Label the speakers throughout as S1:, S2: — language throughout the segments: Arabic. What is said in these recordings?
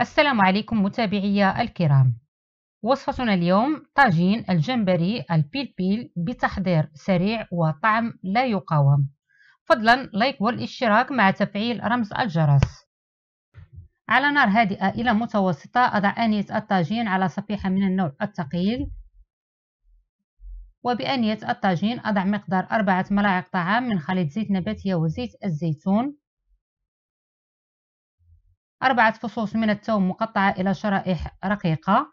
S1: السلام عليكم متابعي الكرام وصفتنا اليوم طاجين الجمبري البيلبيل بتحضير سريع وطعم لا يقاوم فضلا لايك والاشتراك مع تفعيل رمز الجرس على نار هادئة إلى متوسطة أضع آنية الطاجين على صفيحة من النوع الثقيل وبآنية الطاجين أضع مقدار أربعة ملاعق طعام من خليط زيت نباتية وزيت الزيتون أربعة فصوص من التوم مقطعة إلى شرائح رقيقة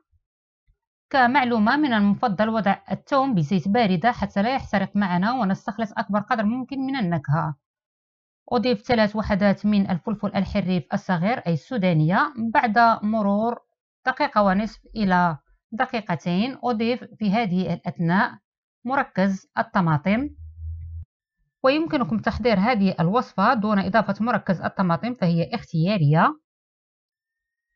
S1: كمعلومة من المفضل وضع التوم بزيت باردة حتى لا يحترق معنا ونستخلص أكبر قدر ممكن من النكهة أضيف ثلاث وحدات من الفلفل الحريف الصغير أي السودانية بعد مرور دقيقة ونصف إلى دقيقتين أضيف في هذه الأثناء مركز الطماطم ويمكنكم تحضير هذه الوصفة دون إضافة مركز الطماطم فهي اختيارية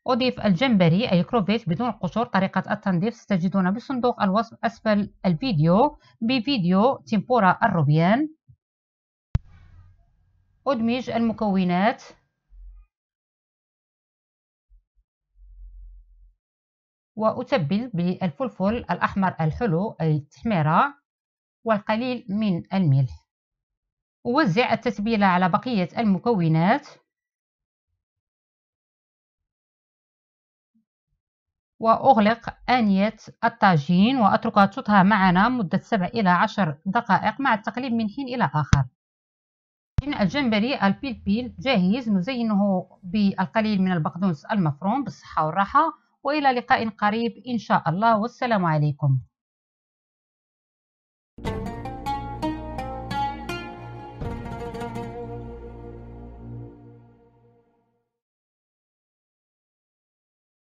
S1: أضيف الجمبري أي كروفيت بدون قشور طريقة التنظيف ستجدون بصندوق الوصف أسفل الفيديو بفيديو تيمبورا الروبيان أدمج المكونات وأتبل بالفلفل الأحمر الحلو أي التحميرة والقليل من الملح أوزع التتبيلة على بقية المكونات وأغلق آنية الطاجين وأتركها تطهى معنا مدة 7 إلى 10 دقائق مع التقليب من حين إلى آخر إن الجمبري البيلبيل جاهز نزينه بالقليل من البقدونس المفروم بالصحة والراحة وإلى لقاء قريب إن شاء الله والسلام عليكم